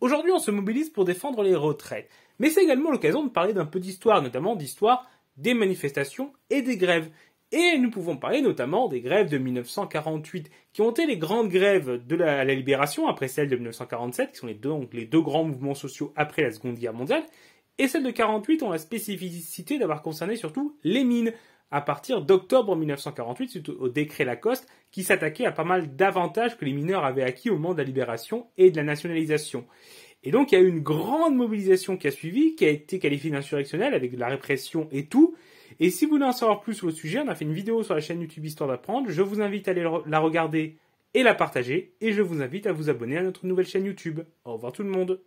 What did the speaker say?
Aujourd'hui, on se mobilise pour défendre les retraites, mais c'est également l'occasion de parler d'un peu d'histoire, notamment d'histoire des manifestations et des grèves. Et nous pouvons parler notamment des grèves de 1948, qui ont été les grandes grèves de la, Libération après celles de 1947, qui sont les deux, donc les deux grands mouvements sociaux après la Seconde Guerre mondiale, et celles de 1948 ont la spécificité d'avoir concerné surtout les mines, à partir d'octobre 1948 suite au décret Lacoste qui s'attaquait à pas mal d'avantages que les mineurs avaient acquis au moment de la libération et de la nationalisation. Et donc il y a eu une grande mobilisation qui a suivi, qui a été qualifiée d'insurrectionnelle avec de la répression et tout. Et si vous voulez en savoir plus sur le sujet, on a fait une vidéo sur la chaîne YouTube Histoire d'apprendre. Je vous invite à aller la regarder et la partager. Et je vous invite à vous abonner à notre nouvelle chaîne YouTube. Au revoir tout le monde.